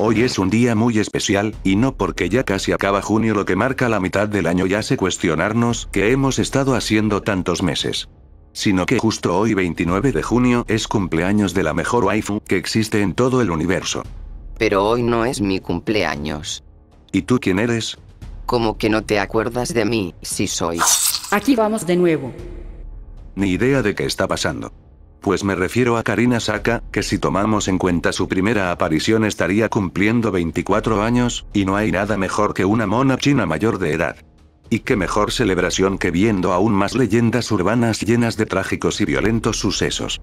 Hoy es un día muy especial, y no porque ya casi acaba junio lo que marca la mitad del año y hace cuestionarnos qué hemos estado haciendo tantos meses. Sino que justo hoy 29 de junio es cumpleaños de la mejor waifu que existe en todo el universo. Pero hoy no es mi cumpleaños. ¿Y tú quién eres? Como que no te acuerdas de mí, si soy. Aquí vamos de nuevo. Ni idea de qué está pasando. Pues me refiero a Karina Saka, que si tomamos en cuenta su primera aparición estaría cumpliendo 24 años, y no hay nada mejor que una mona china mayor de edad. Y qué mejor celebración que viendo aún más leyendas urbanas llenas de trágicos y violentos sucesos.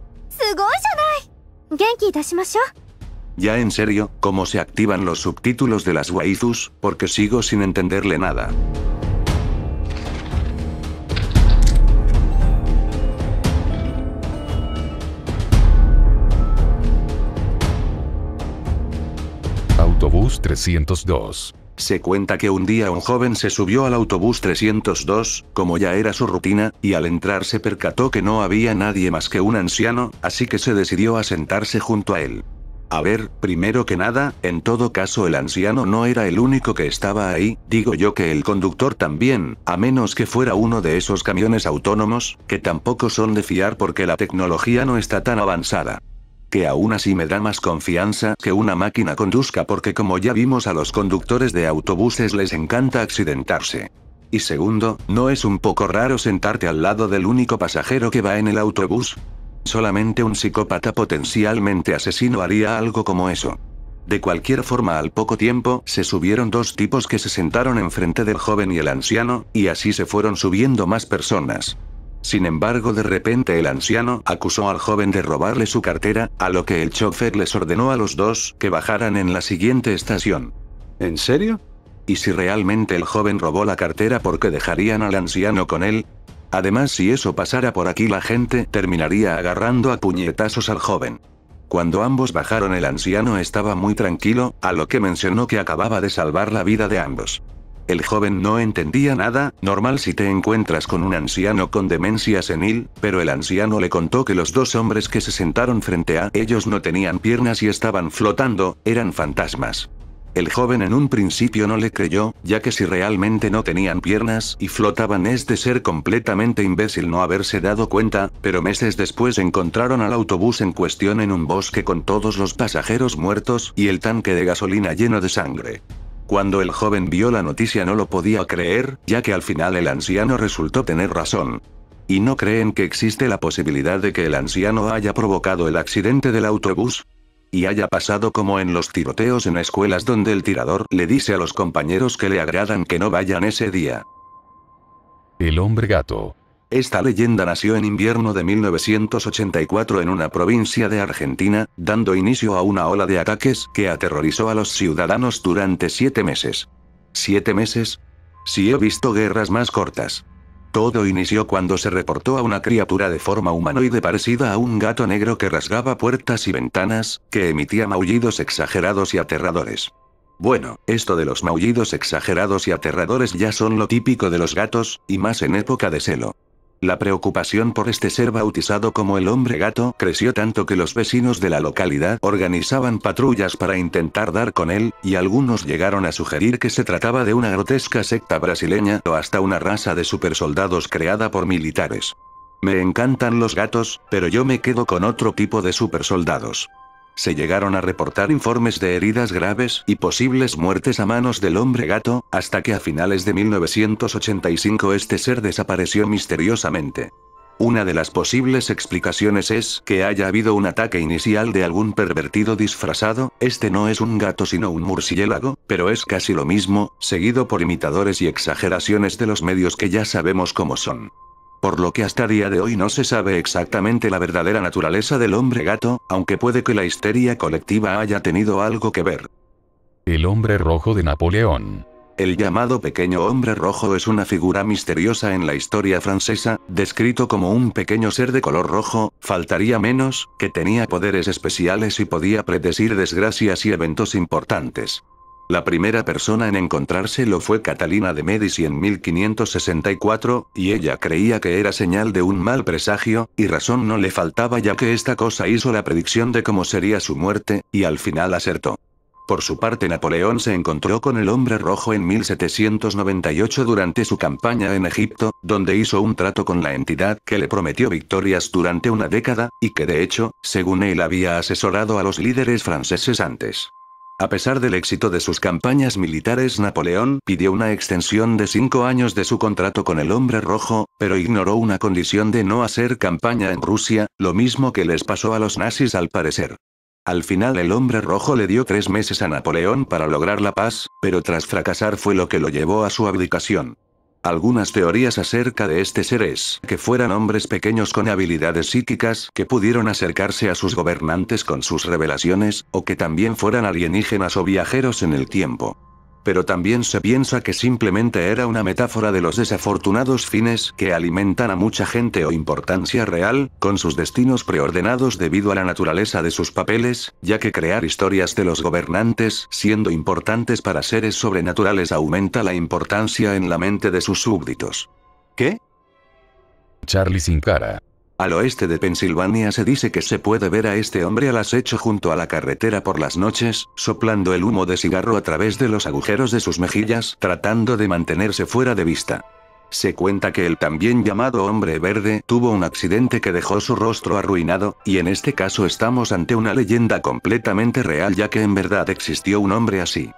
Ya en serio, ¿cómo se activan los subtítulos de las waifus? Porque sigo sin entenderle nada. 302. Se cuenta que un día un joven se subió al autobús 302, como ya era su rutina, y al entrar se percató que no había nadie más que un anciano, así que se decidió a sentarse junto a él. A ver, primero que nada, en todo caso el anciano no era el único que estaba ahí, digo yo que el conductor también, a menos que fuera uno de esos camiones autónomos, que tampoco son de fiar porque la tecnología no está tan avanzada que aún así me da más confianza que una máquina conduzca porque como ya vimos a los conductores de autobuses les encanta accidentarse. Y segundo, ¿no es un poco raro sentarte al lado del único pasajero que va en el autobús? Solamente un psicópata potencialmente asesino haría algo como eso. De cualquier forma, al poco tiempo, se subieron dos tipos que se sentaron enfrente del joven y el anciano, y así se fueron subiendo más personas. Sin embargo, de repente el anciano acusó al joven de robarle su cartera, a lo que el chofer les ordenó a los dos que bajaran en la siguiente estación. ¿En serio? ¿Y si realmente el joven robó la cartera porque dejarían al anciano con él? Además, si eso pasara por aquí, la gente terminaría agarrando a puñetazos al joven. Cuando ambos bajaron, el anciano estaba muy tranquilo, a lo que mencionó que acababa de salvar la vida de ambos. El joven no entendía nada, normal si te encuentras con un anciano con demencia senil, pero el anciano le contó que los dos hombres que se sentaron frente a ellos no tenían piernas y estaban flotando, eran fantasmas. El joven en un principio no le creyó, ya que si realmente no tenían piernas y flotaban es de ser completamente imbécil no haberse dado cuenta, pero meses después encontraron al autobús en cuestión en un bosque con todos los pasajeros muertos y el tanque de gasolina lleno de sangre. Cuando el joven vio la noticia no lo podía creer, ya que al final el anciano resultó tener razón. ¿Y no creen que existe la posibilidad de que el anciano haya provocado el accidente del autobús? Y haya pasado como en los tiroteos en escuelas donde el tirador le dice a los compañeros que le agradan que no vayan ese día. El hombre gato. Esta leyenda nació en invierno de 1984 en una provincia de Argentina, dando inicio a una ola de ataques que aterrorizó a los ciudadanos durante siete meses. ¿Siete meses? Si he visto guerras más cortas. Todo inició cuando se reportó a una criatura de forma humanoide parecida a un gato negro que rasgaba puertas y ventanas, que emitía maullidos exagerados y aterradores. Bueno, esto de los maullidos exagerados y aterradores ya son lo típico de los gatos, y más en época de celo. La preocupación por este ser bautizado como el hombre gato creció tanto que los vecinos de la localidad organizaban patrullas para intentar dar con él, y algunos llegaron a sugerir que se trataba de una grotesca secta brasileña o hasta una raza de supersoldados creada por militares. Me encantan los gatos, pero yo me quedo con otro tipo de supersoldados. Se llegaron a reportar informes de heridas graves y posibles muertes a manos del hombre gato, hasta que a finales de 1985 este ser desapareció misteriosamente. Una de las posibles explicaciones es que haya habido un ataque inicial de algún pervertido disfrazado, este no es un gato sino un murciélago, pero es casi lo mismo, seguido por imitadores y exageraciones de los medios que ya sabemos cómo son. Por lo que hasta día de hoy no se sabe exactamente la verdadera naturaleza del hombre gato, aunque puede que la histeria colectiva haya tenido algo que ver. El hombre rojo de Napoleón. El llamado pequeño hombre rojo es una figura misteriosa en la historia francesa, descrito como un pequeño ser de color rojo, faltaría menos, que tenía poderes especiales y podía predecir desgracias y eventos importantes. La primera persona en encontrárselo fue Catalina de Medici en 1564, y ella creía que era señal de un mal presagio, y razón no le faltaba ya que esta cosa hizo la predicción de cómo sería su muerte, y al final acertó. Por su parte Napoleón se encontró con el hombre rojo en 1798 durante su campaña en Egipto, donde hizo un trato con la entidad que le prometió victorias durante una década, y que de hecho, según él había asesorado a los líderes franceses antes. A pesar del éxito de sus campañas militares, Napoleón pidió una extensión de cinco años de su contrato con el Hombre Rojo, pero ignoró una condición de no hacer campaña en Rusia, lo mismo que les pasó a los nazis al parecer. Al final el Hombre Rojo le dio tres meses a Napoleón para lograr la paz, pero tras fracasar fue lo que lo llevó a su abdicación. Algunas teorías acerca de este ser es que fueran hombres pequeños con habilidades psíquicas que pudieron acercarse a sus gobernantes con sus revelaciones, o que también fueran alienígenas o viajeros en el tiempo pero también se piensa que simplemente era una metáfora de los desafortunados fines que alimentan a mucha gente o importancia real, con sus destinos preordenados debido a la naturaleza de sus papeles, ya que crear historias de los gobernantes siendo importantes para seres sobrenaturales aumenta la importancia en la mente de sus súbditos. ¿Qué? Charlie sin cara. Al oeste de Pensilvania se dice que se puede ver a este hombre al acecho junto a la carretera por las noches, soplando el humo de cigarro a través de los agujeros de sus mejillas, tratando de mantenerse fuera de vista. Se cuenta que el también llamado hombre verde tuvo un accidente que dejó su rostro arruinado, y en este caso estamos ante una leyenda completamente real ya que en verdad existió un hombre así.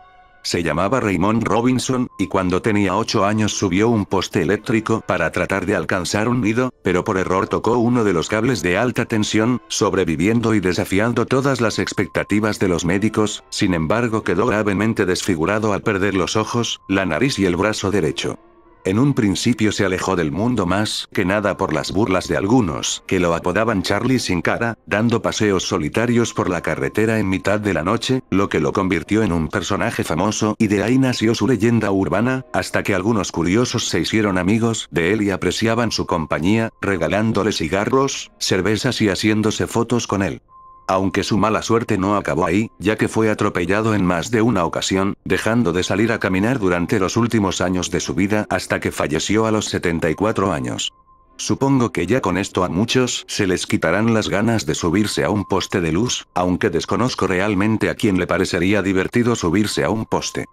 Se llamaba Raymond Robinson, y cuando tenía 8 años subió un poste eléctrico para tratar de alcanzar un nido, pero por error tocó uno de los cables de alta tensión, sobreviviendo y desafiando todas las expectativas de los médicos, sin embargo quedó gravemente desfigurado al perder los ojos, la nariz y el brazo derecho. En un principio se alejó del mundo más que nada por las burlas de algunos, que lo apodaban Charlie sin cara, dando paseos solitarios por la carretera en mitad de la noche, lo que lo convirtió en un personaje famoso y de ahí nació su leyenda urbana, hasta que algunos curiosos se hicieron amigos de él y apreciaban su compañía, regalándole cigarros, cervezas y haciéndose fotos con él. Aunque su mala suerte no acabó ahí, ya que fue atropellado en más de una ocasión, dejando de salir a caminar durante los últimos años de su vida hasta que falleció a los 74 años. Supongo que ya con esto a muchos se les quitarán las ganas de subirse a un poste de luz, aunque desconozco realmente a quién le parecería divertido subirse a un poste.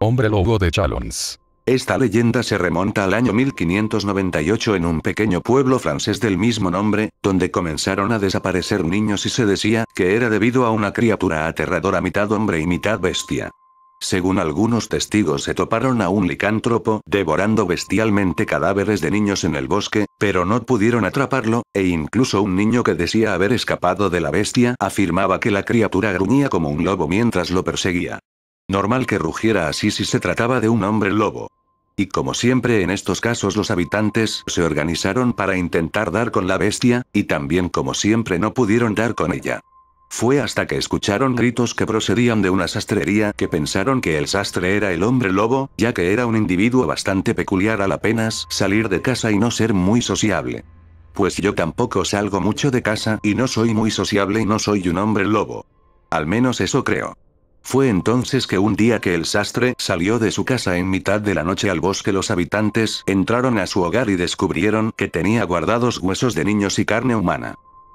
Hombre lobo de Chalons. Esta leyenda se remonta al año 1598 en un pequeño pueblo francés del mismo nombre, donde comenzaron a desaparecer niños y se decía que era debido a una criatura aterradora mitad hombre y mitad bestia. Según algunos testigos se toparon a un licántropo devorando bestialmente cadáveres de niños en el bosque, pero no pudieron atraparlo, e incluso un niño que decía haber escapado de la bestia afirmaba que la criatura gruñía como un lobo mientras lo perseguía. Normal que rugiera así si se trataba de un hombre lobo. Y como siempre en estos casos los habitantes se organizaron para intentar dar con la bestia, y también como siempre no pudieron dar con ella. Fue hasta que escucharon gritos que procedían de una sastrería que pensaron que el sastre era el hombre lobo, ya que era un individuo bastante peculiar al apenas salir de casa y no ser muy sociable. Pues yo tampoco salgo mucho de casa y no soy muy sociable y no soy un hombre lobo. Al menos eso creo. Fue entonces que un día que el sastre salió de su casa en mitad de la noche al bosque los habitantes entraron a su hogar y descubrieron que tenía guardados huesos de niños y carne humana.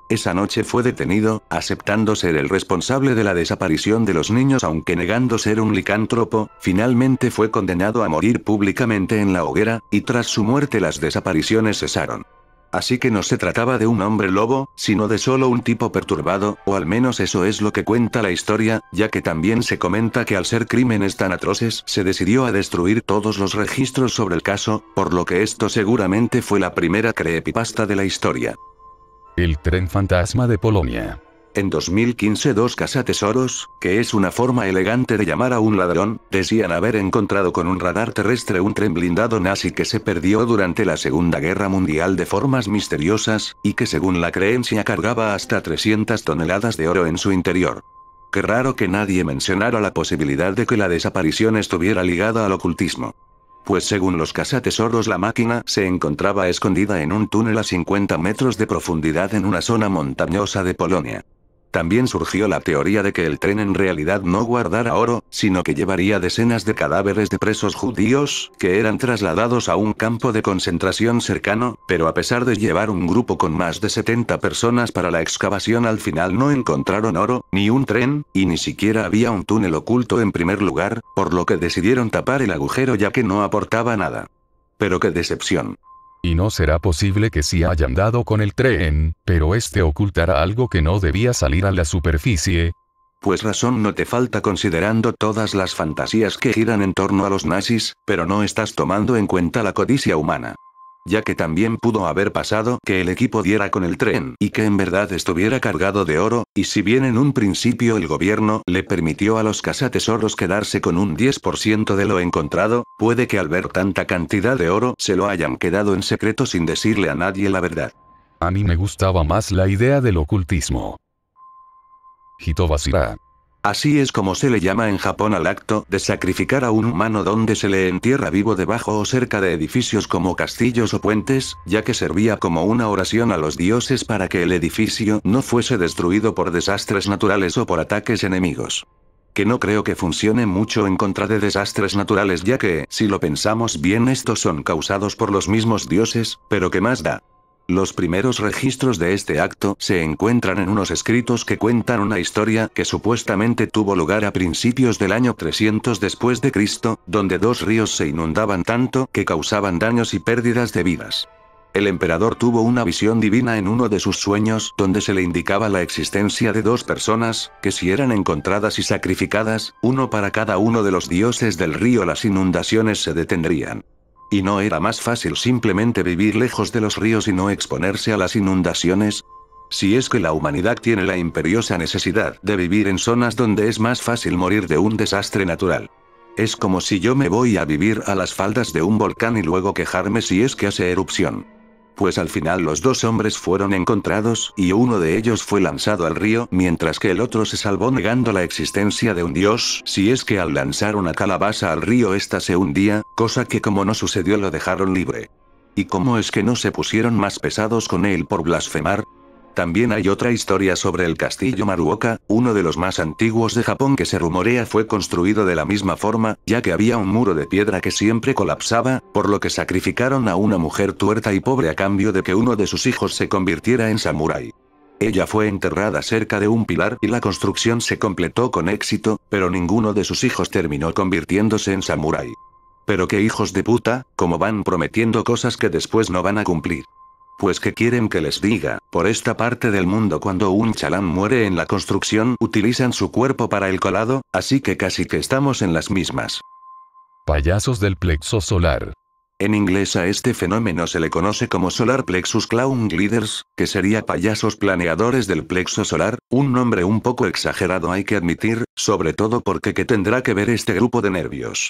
Esa noche fue detenido, aceptando ser el responsable de la desaparición de los niños aunque negando ser un licántropo, finalmente fue condenado a morir públicamente en la hoguera, y tras su muerte las desapariciones cesaron. Así que no se trataba de un hombre lobo, sino de solo un tipo perturbado, o al menos eso es lo que cuenta la historia, ya que también se comenta que al ser crímenes tan atroces se decidió a destruir todos los registros sobre el caso, por lo que esto seguramente fue la primera creepypasta de la historia. El tren fantasma de Polonia. En 2015 dos cazatesoros, que es una forma elegante de llamar a un ladrón, decían haber encontrado con un radar terrestre un tren blindado nazi que se perdió durante la Segunda Guerra Mundial de formas misteriosas, y que según la creencia cargaba hasta 300 toneladas de oro en su interior. Qué raro que nadie mencionara la posibilidad de que la desaparición estuviera ligada al ocultismo pues según los cazatesoros la máquina se encontraba escondida en un túnel a 50 metros de profundidad en una zona montañosa de Polonia. También surgió la teoría de que el tren en realidad no guardara oro, sino que llevaría decenas de cadáveres de presos judíos, que eran trasladados a un campo de concentración cercano, pero a pesar de llevar un grupo con más de 70 personas para la excavación al final no encontraron oro, ni un tren, y ni siquiera había un túnel oculto en primer lugar, por lo que decidieron tapar el agujero ya que no aportaba nada. Pero qué decepción. Y no será posible que sí hayan dado con el tren, pero este ocultará algo que no debía salir a la superficie. Pues razón no te falta considerando todas las fantasías que giran en torno a los nazis, pero no estás tomando en cuenta la codicia humana ya que también pudo haber pasado que el equipo diera con el tren y que en verdad estuviera cargado de oro, y si bien en un principio el gobierno le permitió a los cazatesoros quedarse con un 10% de lo encontrado, puede que al ver tanta cantidad de oro se lo hayan quedado en secreto sin decirle a nadie la verdad. A mí me gustaba más la idea del ocultismo. Hitobasira. Así es como se le llama en Japón al acto de sacrificar a un humano donde se le entierra vivo debajo o cerca de edificios como castillos o puentes, ya que servía como una oración a los dioses para que el edificio no fuese destruido por desastres naturales o por ataques enemigos. Que no creo que funcione mucho en contra de desastres naturales ya que, si lo pensamos bien, estos son causados por los mismos dioses, pero ¿qué más da? Los primeros registros de este acto se encuentran en unos escritos que cuentan una historia que supuestamente tuvo lugar a principios del año 300 después de Cristo, donde dos ríos se inundaban tanto que causaban daños y pérdidas de vidas. El emperador tuvo una visión divina en uno de sus sueños donde se le indicaba la existencia de dos personas, que si eran encontradas y sacrificadas, uno para cada uno de los dioses del río las inundaciones se detendrían. ¿Y no era más fácil simplemente vivir lejos de los ríos y no exponerse a las inundaciones? Si es que la humanidad tiene la imperiosa necesidad de vivir en zonas donde es más fácil morir de un desastre natural. Es como si yo me voy a vivir a las faldas de un volcán y luego quejarme si es que hace erupción pues al final los dos hombres fueron encontrados, y uno de ellos fue lanzado al río, mientras que el otro se salvó negando la existencia de un dios, si es que al lanzar una calabaza al río ésta se hundía, cosa que como no sucedió lo dejaron libre. ¿Y cómo es que no se pusieron más pesados con él por blasfemar? También hay otra historia sobre el castillo Maruoka, uno de los más antiguos de Japón que se rumorea fue construido de la misma forma, ya que había un muro de piedra que siempre colapsaba, por lo que sacrificaron a una mujer tuerta y pobre a cambio de que uno de sus hijos se convirtiera en samurái. Ella fue enterrada cerca de un pilar y la construcción se completó con éxito, pero ninguno de sus hijos terminó convirtiéndose en samurái. Pero qué hijos de puta, como van prometiendo cosas que después no van a cumplir. Pues que quieren que les diga, por esta parte del mundo cuando un chalán muere en la construcción utilizan su cuerpo para el colado, así que casi que estamos en las mismas. Payasos del plexo solar. En inglés a este fenómeno se le conoce como Solar Plexus Clown Gliders, que sería payasos planeadores del plexo solar, un nombre un poco exagerado hay que admitir, sobre todo porque que tendrá que ver este grupo de nervios.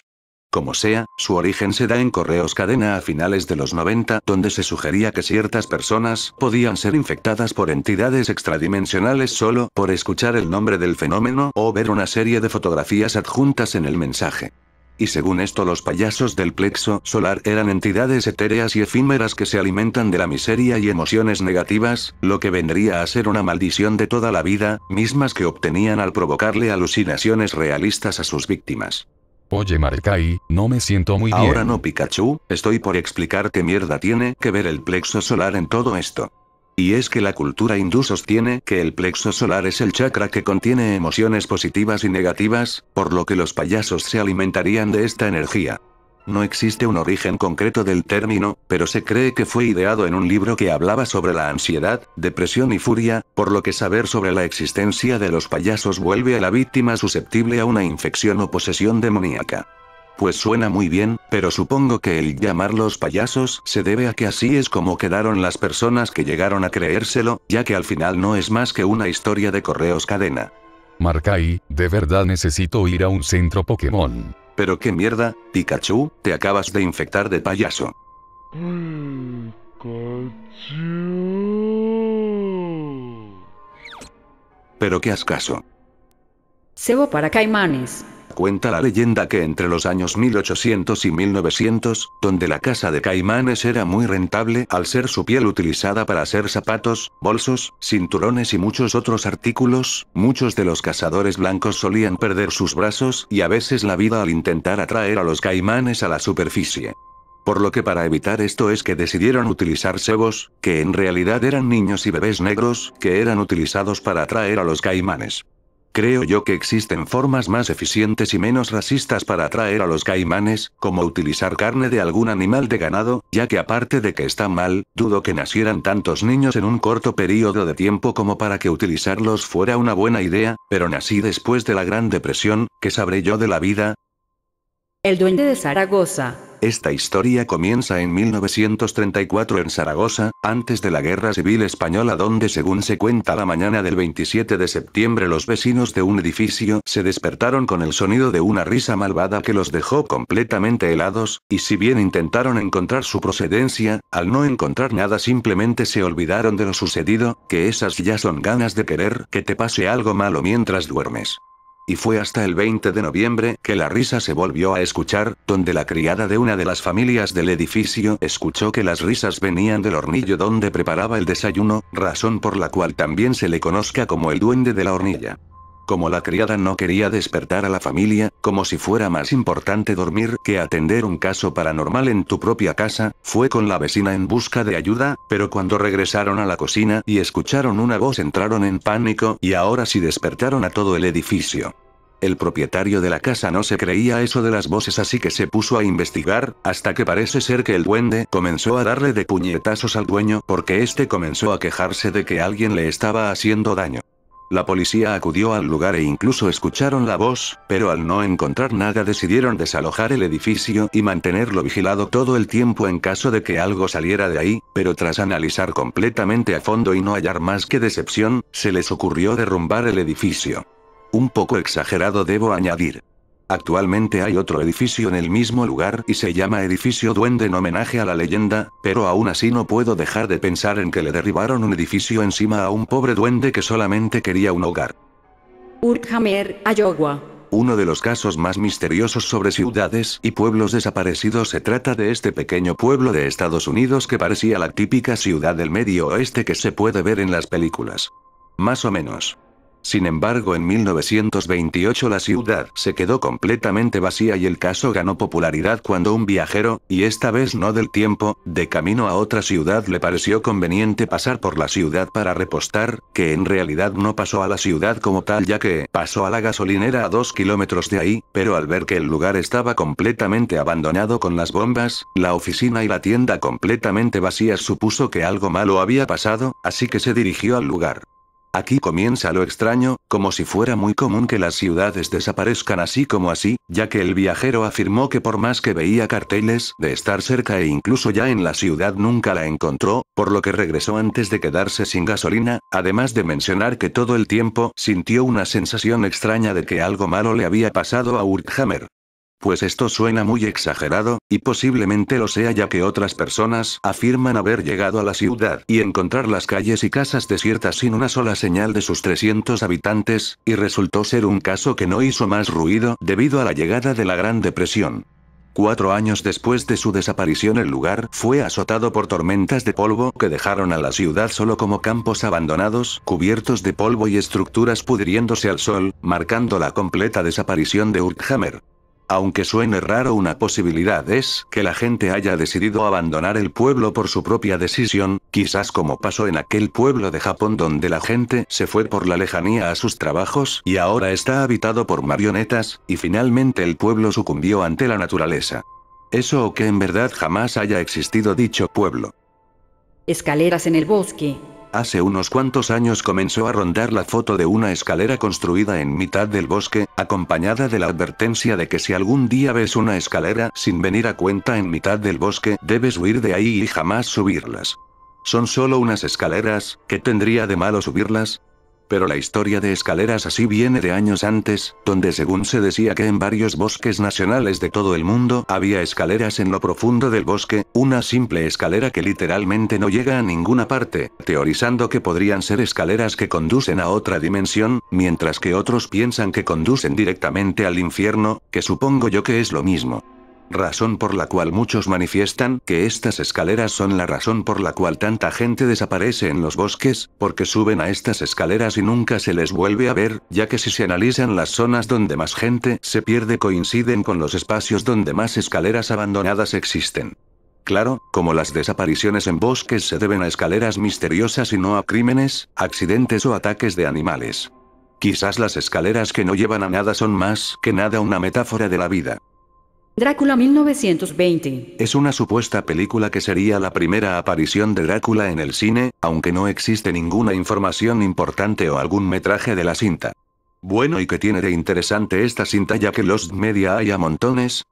Como sea, su origen se da en correos cadena a finales de los 90 donde se sugería que ciertas personas podían ser infectadas por entidades extradimensionales solo por escuchar el nombre del fenómeno o ver una serie de fotografías adjuntas en el mensaje. Y según esto los payasos del plexo solar eran entidades etéreas y efímeras que se alimentan de la miseria y emociones negativas, lo que vendría a ser una maldición de toda la vida, mismas que obtenían al provocarle alucinaciones realistas a sus víctimas. Oye Marekai, no me siento muy bien. Ahora no Pikachu, estoy por explicar qué mierda tiene que ver el plexo solar en todo esto. Y es que la cultura hindú sostiene que el plexo solar es el chakra que contiene emociones positivas y negativas, por lo que los payasos se alimentarían de esta energía. No existe un origen concreto del término, pero se cree que fue ideado en un libro que hablaba sobre la ansiedad, depresión y furia, por lo que saber sobre la existencia de los payasos vuelve a la víctima susceptible a una infección o posesión demoníaca. Pues suena muy bien, pero supongo que el llamarlos payasos se debe a que así es como quedaron las personas que llegaron a creérselo, ya que al final no es más que una historia de correos cadena. Marcay, de verdad necesito ir a un centro Pokémon. Pero qué mierda, Pikachu, te acabas de infectar de payaso. Pero qué caso? Sebo para caimanes. Cuenta la leyenda que entre los años 1800 y 1900, donde la casa de caimanes era muy rentable al ser su piel utilizada para hacer zapatos, bolsos, cinturones y muchos otros artículos, muchos de los cazadores blancos solían perder sus brazos y a veces la vida al intentar atraer a los caimanes a la superficie. Por lo que para evitar esto es que decidieron utilizar cebos, que en realidad eran niños y bebés negros, que eran utilizados para atraer a los caimanes. Creo yo que existen formas más eficientes y menos racistas para atraer a los caimanes, como utilizar carne de algún animal de ganado, ya que aparte de que está mal, dudo que nacieran tantos niños en un corto periodo de tiempo como para que utilizarlos fuera una buena idea, pero nací después de la Gran Depresión, ¿qué sabré yo de la vida? El duende de Zaragoza. Esta historia comienza en 1934 en Zaragoza, antes de la Guerra Civil Española donde según se cuenta la mañana del 27 de septiembre los vecinos de un edificio se despertaron con el sonido de una risa malvada que los dejó completamente helados, y si bien intentaron encontrar su procedencia, al no encontrar nada simplemente se olvidaron de lo sucedido, que esas ya son ganas de querer que te pase algo malo mientras duermes y fue hasta el 20 de noviembre que la risa se volvió a escuchar, donde la criada de una de las familias del edificio escuchó que las risas venían del hornillo donde preparaba el desayuno, razón por la cual también se le conozca como el duende de la hornilla. Como la criada no quería despertar a la familia, como si fuera más importante dormir que atender un caso paranormal en tu propia casa, fue con la vecina en busca de ayuda, pero cuando regresaron a la cocina y escucharon una voz entraron en pánico y ahora sí despertaron a todo el edificio. El propietario de la casa no se creía eso de las voces así que se puso a investigar, hasta que parece ser que el duende comenzó a darle de puñetazos al dueño porque este comenzó a quejarse de que alguien le estaba haciendo daño. La policía acudió al lugar e incluso escucharon la voz, pero al no encontrar nada decidieron desalojar el edificio y mantenerlo vigilado todo el tiempo en caso de que algo saliera de ahí, pero tras analizar completamente a fondo y no hallar más que decepción, se les ocurrió derrumbar el edificio. Un poco exagerado debo añadir. Actualmente hay otro edificio en el mismo lugar y se llama Edificio Duende en homenaje a la leyenda, pero aún así no puedo dejar de pensar en que le derribaron un edificio encima a un pobre duende que solamente quería un hogar. Urkhamer, Iowa. Uno de los casos más misteriosos sobre ciudades y pueblos desaparecidos se trata de este pequeño pueblo de Estados Unidos que parecía la típica ciudad del medio oeste que se puede ver en las películas. Más o menos. Sin embargo, en 1928 la ciudad se quedó completamente vacía y el caso ganó popularidad cuando un viajero, y esta vez no del tiempo, de camino a otra ciudad le pareció conveniente pasar por la ciudad para repostar, que en realidad no pasó a la ciudad como tal ya que pasó a la gasolinera a dos kilómetros de ahí, pero al ver que el lugar estaba completamente abandonado con las bombas, la oficina y la tienda completamente vacías supuso que algo malo había pasado, así que se dirigió al lugar. Aquí comienza lo extraño, como si fuera muy común que las ciudades desaparezcan así como así, ya que el viajero afirmó que por más que veía carteles de estar cerca e incluso ya en la ciudad nunca la encontró, por lo que regresó antes de quedarse sin gasolina, además de mencionar que todo el tiempo sintió una sensación extraña de que algo malo le había pasado a Urkhammer. Pues esto suena muy exagerado, y posiblemente lo sea ya que otras personas afirman haber llegado a la ciudad y encontrar las calles y casas desiertas sin una sola señal de sus 300 habitantes, y resultó ser un caso que no hizo más ruido debido a la llegada de la Gran Depresión. Cuatro años después de su desaparición el lugar fue azotado por tormentas de polvo que dejaron a la ciudad solo como campos abandonados, cubiertos de polvo y estructuras pudriéndose al sol, marcando la completa desaparición de Urkhammer. Aunque suene raro una posibilidad es que la gente haya decidido abandonar el pueblo por su propia decisión, quizás como pasó en aquel pueblo de Japón donde la gente se fue por la lejanía a sus trabajos y ahora está habitado por marionetas, y finalmente el pueblo sucumbió ante la naturaleza. Eso o que en verdad jamás haya existido dicho pueblo. Escaleras en el bosque, hace unos cuantos años comenzó a rondar la foto de una escalera construida en mitad del bosque, acompañada de la advertencia de que si algún día ves una escalera sin venir a cuenta en mitad del bosque, debes huir de ahí y jamás subirlas. Son solo unas escaleras, ¿qué tendría de malo subirlas? Pero la historia de escaleras así viene de años antes, donde según se decía que en varios bosques nacionales de todo el mundo había escaleras en lo profundo del bosque, una simple escalera que literalmente no llega a ninguna parte, teorizando que podrían ser escaleras que conducen a otra dimensión, mientras que otros piensan que conducen directamente al infierno, que supongo yo que es lo mismo razón por la cual muchos manifiestan que estas escaleras son la razón por la cual tanta gente desaparece en los bosques, porque suben a estas escaleras y nunca se les vuelve a ver, ya que si se analizan las zonas donde más gente se pierde coinciden con los espacios donde más escaleras abandonadas existen. Claro, como las desapariciones en bosques se deben a escaleras misteriosas y no a crímenes, accidentes o ataques de animales. Quizás las escaleras que no llevan a nada son más que nada una metáfora de la vida. Drácula 1920. Es una supuesta película que sería la primera aparición de Drácula en el cine, aunque no existe ninguna información importante o algún metraje de la cinta. Bueno, ¿y qué tiene de interesante esta cinta ya que los media hay a montones?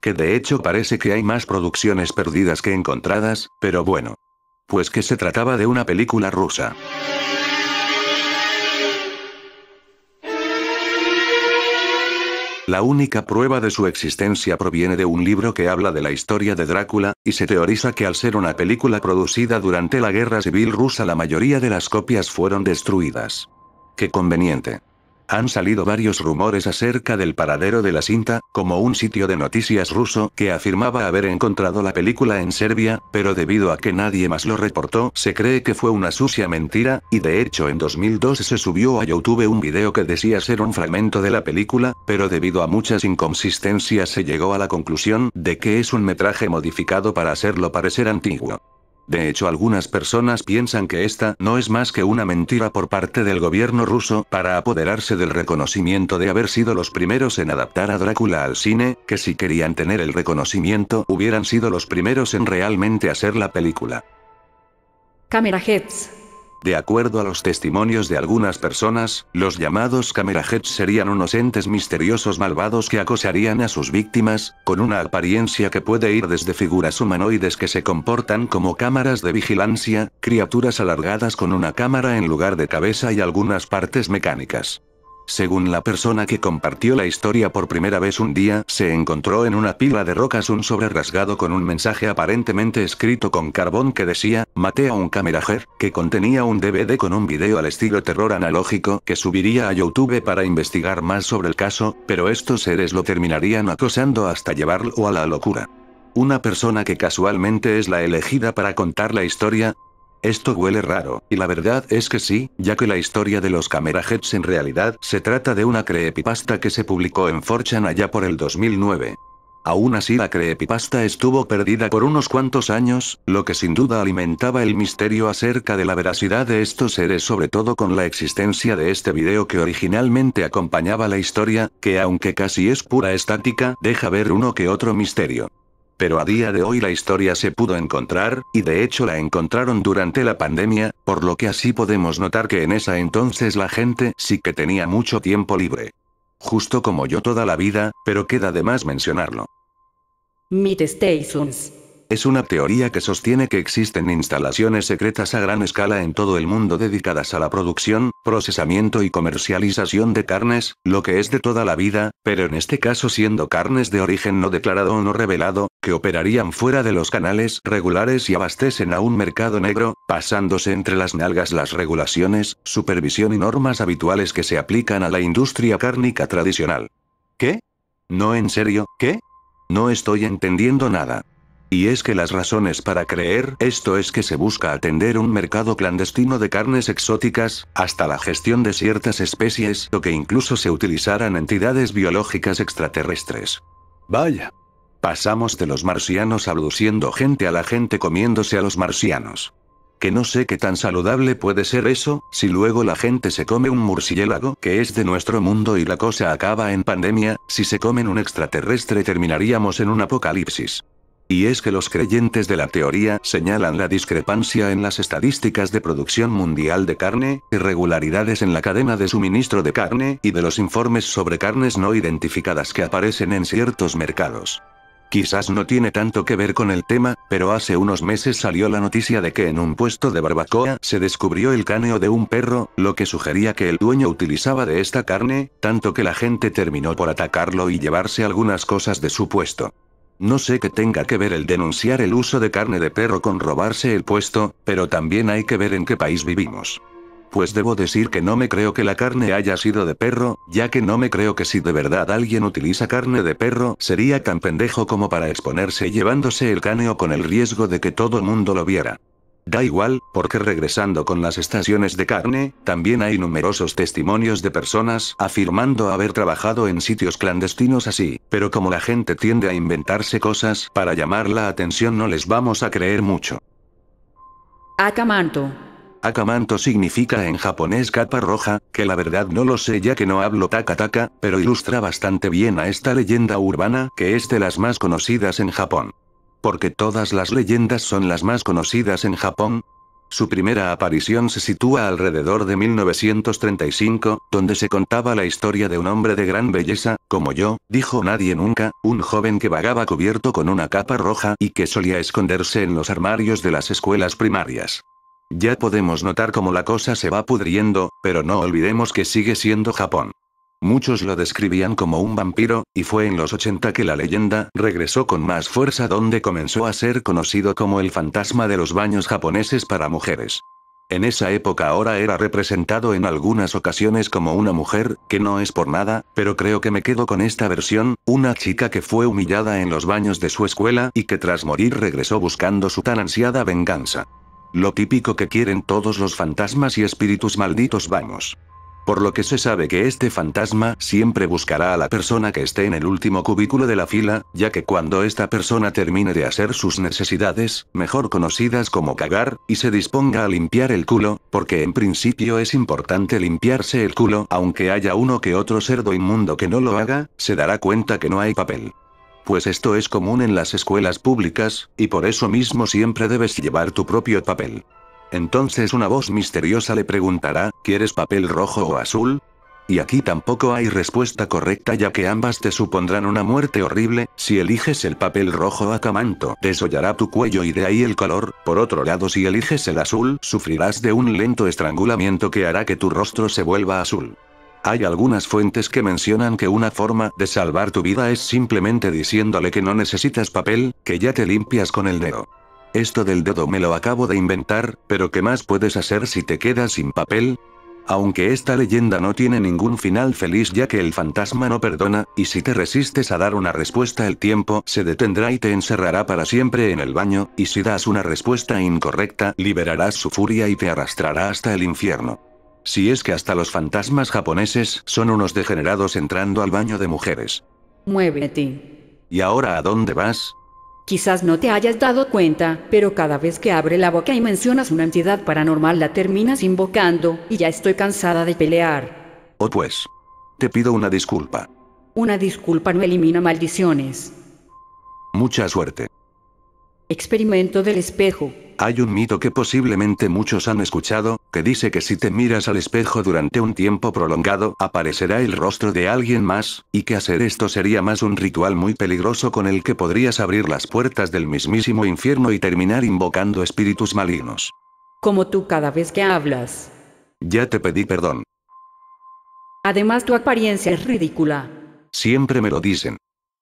Que de hecho parece que hay más producciones perdidas que encontradas, pero bueno. Pues que se trataba de una película rusa. La única prueba de su existencia proviene de un libro que habla de la historia de Drácula, y se teoriza que al ser una película producida durante la Guerra Civil Rusa la mayoría de las copias fueron destruidas. ¡Qué conveniente! Han salido varios rumores acerca del paradero de la cinta, como un sitio de noticias ruso que afirmaba haber encontrado la película en Serbia, pero debido a que nadie más lo reportó se cree que fue una sucia mentira, y de hecho en 2002 se subió a YouTube un video que decía ser un fragmento de la película, pero debido a muchas inconsistencias se llegó a la conclusión de que es un metraje modificado para hacerlo parecer antiguo. De hecho, algunas personas piensan que esta no es más que una mentira por parte del gobierno ruso para apoderarse del reconocimiento de haber sido los primeros en adaptar a Drácula al cine, que si querían tener el reconocimiento hubieran sido los primeros en realmente hacer la película. Camera Heads de acuerdo a los testimonios de algunas personas, los llamados Camerajets serían unos entes misteriosos malvados que acosarían a sus víctimas, con una apariencia que puede ir desde figuras humanoides que se comportan como cámaras de vigilancia, criaturas alargadas con una cámara en lugar de cabeza y algunas partes mecánicas. Según la persona que compartió la historia por primera vez un día, se encontró en una pila de rocas un sobre rasgado con un mensaje aparentemente escrito con carbón que decía, maté a un camerajer, que contenía un DVD con un video al estilo terror analógico que subiría a YouTube para investigar más sobre el caso, pero estos seres lo terminarían acosando hasta llevarlo a la locura. Una persona que casualmente es la elegida para contar la historia, esto huele raro, y la verdad es que sí, ya que la historia de los Cameraheads en realidad se trata de una creepypasta que se publicó en ForChan allá por el 2009. Aún así la creepypasta estuvo perdida por unos cuantos años, lo que sin duda alimentaba el misterio acerca de la veracidad de estos seres sobre todo con la existencia de este video que originalmente acompañaba la historia, que aunque casi es pura estática, deja ver uno que otro misterio. Pero a día de hoy la historia se pudo encontrar, y de hecho la encontraron durante la pandemia, por lo que así podemos notar que en esa entonces la gente sí que tenía mucho tiempo libre. Justo como yo toda la vida, pero queda de más mencionarlo. Meet es una teoría que sostiene que existen instalaciones secretas a gran escala en todo el mundo dedicadas a la producción, procesamiento y comercialización de carnes, lo que es de toda la vida, pero en este caso siendo carnes de origen no declarado o no revelado, que operarían fuera de los canales regulares y abastecen a un mercado negro, pasándose entre las nalgas las regulaciones, supervisión y normas habituales que se aplican a la industria cárnica tradicional. ¿Qué? No en serio, ¿qué? No estoy entendiendo nada. Y es que las razones para creer esto es que se busca atender un mercado clandestino de carnes exóticas, hasta la gestión de ciertas especies o que incluso se utilizaran entidades biológicas extraterrestres. Vaya. Pasamos de los marcianos abduciendo gente a la gente comiéndose a los marcianos. Que no sé qué tan saludable puede ser eso, si luego la gente se come un murciélago que es de nuestro mundo y la cosa acaba en pandemia, si se comen un extraterrestre terminaríamos en un apocalipsis. Y es que los creyentes de la teoría señalan la discrepancia en las estadísticas de producción mundial de carne, irregularidades en la cadena de suministro de carne y de los informes sobre carnes no identificadas que aparecen en ciertos mercados. Quizás no tiene tanto que ver con el tema, pero hace unos meses salió la noticia de que en un puesto de barbacoa se descubrió el caneo de un perro, lo que sugería que el dueño utilizaba de esta carne, tanto que la gente terminó por atacarlo y llevarse algunas cosas de su puesto. No sé qué tenga que ver el denunciar el uso de carne de perro con robarse el puesto, pero también hay que ver en qué país vivimos. Pues debo decir que no me creo que la carne haya sido de perro, ya que no me creo que si de verdad alguien utiliza carne de perro sería tan pendejo como para exponerse llevándose el caneo con el riesgo de que todo mundo lo viera. Da igual, porque regresando con las estaciones de carne, también hay numerosos testimonios de personas afirmando haber trabajado en sitios clandestinos así, pero como la gente tiende a inventarse cosas para llamar la atención no les vamos a creer mucho. Akamanto. Akamanto significa en japonés capa roja, que la verdad no lo sé ya que no hablo takataka, pero ilustra bastante bien a esta leyenda urbana que es de las más conocidas en Japón porque todas las leyendas son las más conocidas en Japón. Su primera aparición se sitúa alrededor de 1935, donde se contaba la historia de un hombre de gran belleza, como yo, dijo nadie nunca, un joven que vagaba cubierto con una capa roja y que solía esconderse en los armarios de las escuelas primarias. Ya podemos notar cómo la cosa se va pudriendo, pero no olvidemos que sigue siendo Japón. Muchos lo describían como un vampiro, y fue en los 80 que la leyenda regresó con más fuerza donde comenzó a ser conocido como el fantasma de los baños japoneses para mujeres. En esa época ahora era representado en algunas ocasiones como una mujer, que no es por nada, pero creo que me quedo con esta versión, una chica que fue humillada en los baños de su escuela y que tras morir regresó buscando su tan ansiada venganza. Lo típico que quieren todos los fantasmas y espíritus malditos vamos. Por lo que se sabe que este fantasma siempre buscará a la persona que esté en el último cubículo de la fila, ya que cuando esta persona termine de hacer sus necesidades, mejor conocidas como cagar, y se disponga a limpiar el culo, porque en principio es importante limpiarse el culo, aunque haya uno que otro cerdo inmundo que no lo haga, se dará cuenta que no hay papel pues esto es común en las escuelas públicas, y por eso mismo siempre debes llevar tu propio papel. Entonces una voz misteriosa le preguntará, ¿quieres papel rojo o azul? Y aquí tampoco hay respuesta correcta ya que ambas te supondrán una muerte horrible, si eliges el papel rojo acamanto desollará tu cuello y de ahí el color, por otro lado si eliges el azul sufrirás de un lento estrangulamiento que hará que tu rostro se vuelva azul. Hay algunas fuentes que mencionan que una forma de salvar tu vida es simplemente diciéndole que no necesitas papel, que ya te limpias con el dedo. Esto del dedo me lo acabo de inventar, pero ¿qué más puedes hacer si te quedas sin papel? Aunque esta leyenda no tiene ningún final feliz ya que el fantasma no perdona, y si te resistes a dar una respuesta el tiempo se detendrá y te encerrará para siempre en el baño, y si das una respuesta incorrecta liberarás su furia y te arrastrará hasta el infierno. Si es que hasta los fantasmas japoneses son unos degenerados entrando al baño de mujeres. Muévete. ¿Y ahora a dónde vas? Quizás no te hayas dado cuenta, pero cada vez que abre la boca y mencionas una entidad paranormal la terminas invocando, y ya estoy cansada de pelear. Oh pues. Te pido una disculpa. Una disculpa no elimina maldiciones. Mucha suerte. Experimento del espejo. Hay un mito que posiblemente muchos han escuchado, que dice que si te miras al espejo durante un tiempo prolongado, aparecerá el rostro de alguien más, y que hacer esto sería más un ritual muy peligroso con el que podrías abrir las puertas del mismísimo infierno y terminar invocando espíritus malignos. Como tú cada vez que hablas. Ya te pedí perdón. Además tu apariencia es ridícula. Siempre me lo dicen.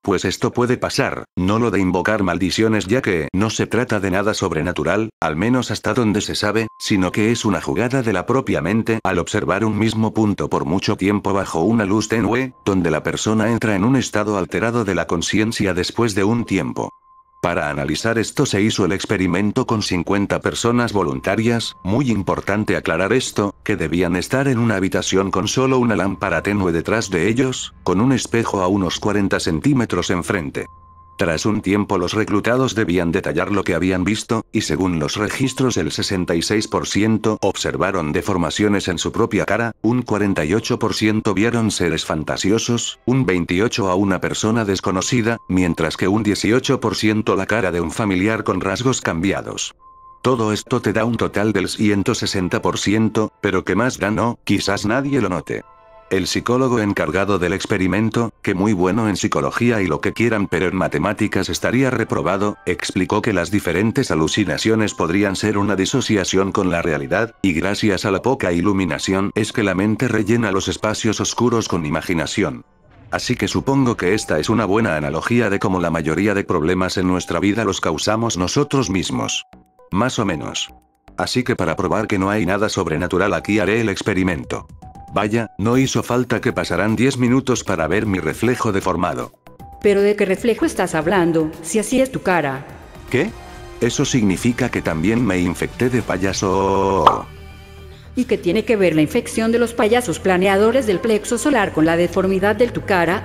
Pues esto puede pasar, no lo de invocar maldiciones ya que no se trata de nada sobrenatural, al menos hasta donde se sabe, sino que es una jugada de la propia mente al observar un mismo punto por mucho tiempo bajo una luz tenue, donde la persona entra en un estado alterado de la conciencia después de un tiempo. Para analizar esto se hizo el experimento con 50 personas voluntarias, muy importante aclarar esto, que debían estar en una habitación con solo una lámpara tenue detrás de ellos, con un espejo a unos 40 centímetros enfrente. Tras un tiempo los reclutados debían detallar lo que habían visto, y según los registros el 66% observaron deformaciones en su propia cara, un 48% vieron seres fantasiosos, un 28% a una persona desconocida, mientras que un 18% la cara de un familiar con rasgos cambiados. Todo esto te da un total del 160%, pero que más da no, quizás nadie lo note. El psicólogo encargado del experimento, que muy bueno en psicología y lo que quieran pero en matemáticas estaría reprobado, explicó que las diferentes alucinaciones podrían ser una disociación con la realidad, y gracias a la poca iluminación es que la mente rellena los espacios oscuros con imaginación. Así que supongo que esta es una buena analogía de cómo la mayoría de problemas en nuestra vida los causamos nosotros mismos. Más o menos. Así que para probar que no hay nada sobrenatural aquí haré el experimento. Vaya, no hizo falta que pasaran 10 minutos para ver mi reflejo deformado. ¿Pero de qué reflejo estás hablando, si así es tu cara? ¿Qué? Eso significa que también me infecté de payaso. ¿Y qué tiene que ver la infección de los payasos planeadores del plexo solar con la deformidad de tu cara?